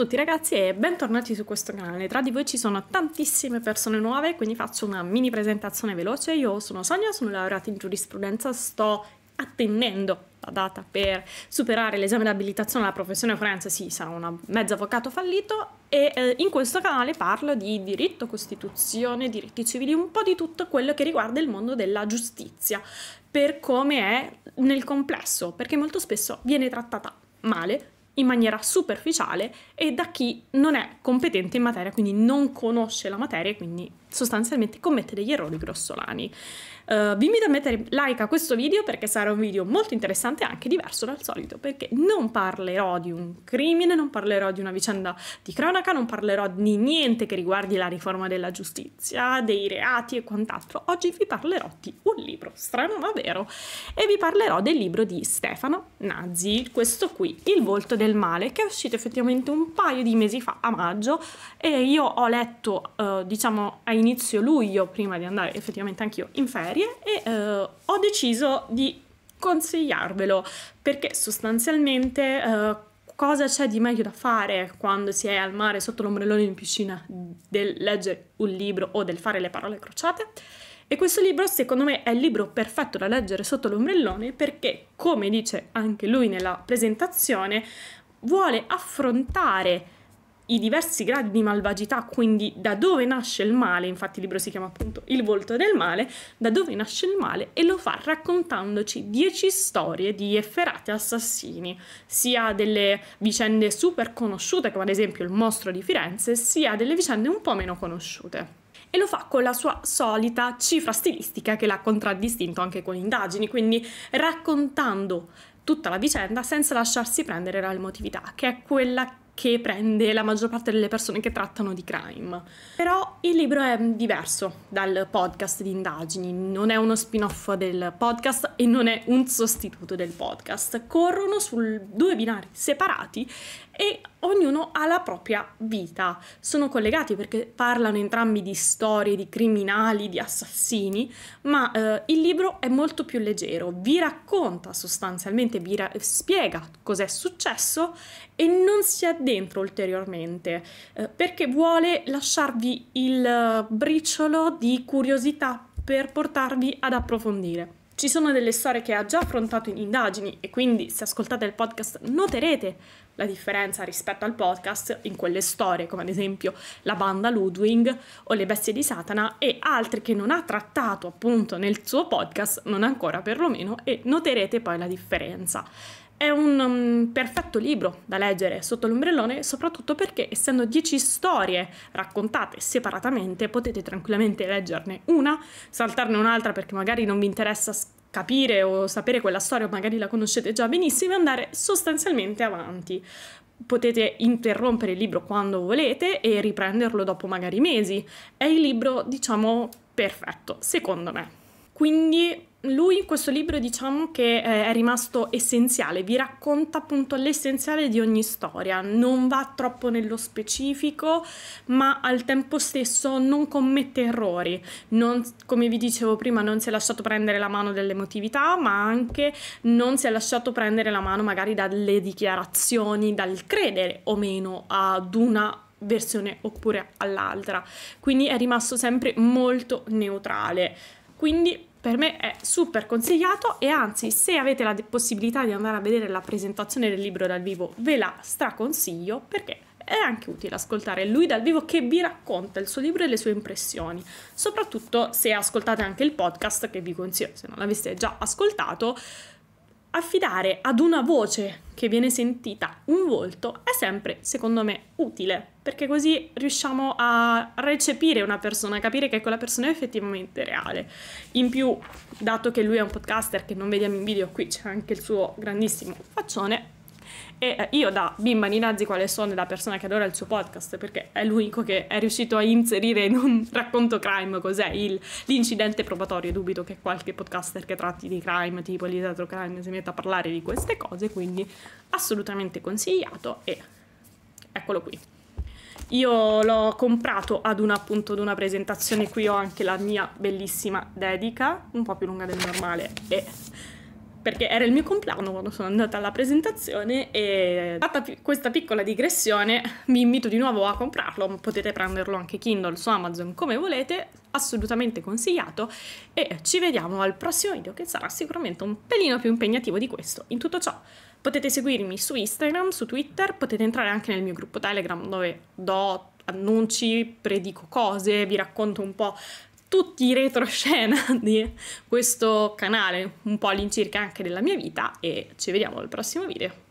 tutti ragazzi e bentornati su questo canale. Tra di voi ci sono tantissime persone nuove, quindi faccio una mini presentazione veloce. Io sono Sonia, sono laureata in giurisprudenza, sto attendendo la data per superare l'esame d'abilitazione alla professione forense, sì, sarò un mezzo avvocato fallito e eh, in questo canale parlo di diritto, costituzione, diritti civili, un po' di tutto quello che riguarda il mondo della giustizia, per come è nel complesso, perché molto spesso viene trattata male in maniera superficiale e da chi non è competente in materia, quindi non conosce la materia e quindi sostanzialmente commette degli errori grossolani. Uh, vi invito a mettere like a questo video perché sarà un video molto interessante e anche diverso dal solito perché non parlerò di un crimine, non parlerò di una vicenda di cronaca, non parlerò di niente che riguardi la riforma della giustizia, dei reati e quant'altro. Oggi vi parlerò di un libro, strano ma vero, e vi parlerò del libro di Stefano Nazzi, questo qui, Il volto del male, che è uscito effettivamente un paio di mesi fa a maggio e io ho letto, uh, diciamo, ai inizio luglio, prima di andare effettivamente anch'io in ferie, e eh, ho deciso di consigliarvelo perché sostanzialmente eh, cosa c'è di meglio da fare quando si è al mare sotto l'ombrellone in piscina del leggere un libro o del fare le parole crociate? E questo libro, secondo me, è il libro perfetto da leggere sotto l'ombrellone perché, come dice anche lui nella presentazione, vuole affrontare i diversi gradi di malvagità, quindi da dove nasce il male, infatti il libro si chiama appunto Il volto del male, da dove nasce il male e lo fa raccontandoci dieci storie di efferati assassini, sia delle vicende super conosciute come ad esempio il mostro di Firenze, sia delle vicende un po' meno conosciute e lo fa con la sua solita cifra stilistica che l'ha contraddistinto anche con indagini, quindi raccontando tutta la vicenda senza lasciarsi prendere dall'emotività, che è quella che prende la maggior parte delle persone che trattano di crime. Però il libro è diverso dal podcast di indagini, non è uno spin-off del podcast e non è un sostituto del podcast. Corrono su due binari separati e ognuno ha la propria vita. Sono collegati perché parlano entrambi di storie, di criminali, di assassini, ma eh, il libro è molto più leggero, vi racconta sostanzialmente, vi ra- spiega cos'è successo e non si addentra dentro ulteriormente eh, perché vuole lasciarvi il eh, briciolo di curiosità per portarvi ad approfondire. Ci sono delle storie che ha già affrontato in indagini e quindi se ascoltate il podcast noterete la differenza rispetto al podcast in quelle storie, come ad esempio la banda Ludwig o le bestie di Satana e altre che non ha trattato appunto nel suo podcast, non ancora perlomeno, e noterete poi la differenza. È un um, perfetto libro da leggere sotto l'ombrellone, soprattutto perché essendo 10 storie raccontate separatamente, potete tranquillamente leggerne una, saltarne un'altra perché magari non vi interessa capire o sapere quella storia, o magari la conoscete già benissimo, e andare sostanzialmente avanti. Potete interrompere il libro quando volete e riprenderlo dopo magari mesi. È il libro, diciamo, perfetto, secondo me. Quindi lui in questo libro diciamo che eh, è rimasto essenziale, vi racconta appunto l'essenziale di ogni storia, non va troppo nello specifico, ma al tempo stesso non commette errori, non, come vi dicevo prima non si è lasciato prendere la mano dell'emotività, ma anche non si è lasciato prendere la mano magari dalle dichiarazioni, dal credere o meno ad una versione oppure all'altra, quindi è rimasto sempre molto neutrale. Quindi per me è super consigliato e anzi se avete la possibilità di andare a vedere la presentazione del libro dal vivo ve la straconsiglio perché è anche utile ascoltare lui dal vivo che vi racconta il suo libro e le sue impressioni, soprattutto se ascoltate anche il podcast che vi consiglio, se non l'aveste già ascoltato affidare ad una voce che viene sentita un volto è sempre, secondo me, utile, perché così riusciamo a recepire una persona, a capire che quella persona è effettivamente reale. In più, dato che lui è un podcaster che non vediamo in video, qui c'è anche il suo grandissimo faccione, e eh, io da bimba Ninazzi quale sono la persona che adora il suo podcast, perché è l'unico che è riuscito a inserire in un racconto crime cos'è il, l'incidente probatorio, dubito che qualche podcaster che tratti di crime, tipo Elisatro Crime, si metta a parlare di queste cose, quindi assolutamente consigliato e eccolo qui. Io l'ho comprato ad una, appunto, ad una presentazione, qui ho anche la mia bellissima dedica, un po' più lunga del normale e perché era il mio compleanno quando sono andata alla presentazione e fatta questa piccola digressione vi invito di nuovo a comprarlo, potete prenderlo anche Kindle su Amazon come volete, assolutamente consigliato e ci vediamo al prossimo video che sarà sicuramente un pelino più impegnativo di questo. In tutto ciò potete seguirmi su Instagram, su Twitter, potete entrare anche nel mio gruppo Telegram dove do annunci, predico cose, vi racconto un po' tutti i retroscena di questo canale, un po' all'incirca anche della mia vita e ci vediamo al prossimo video.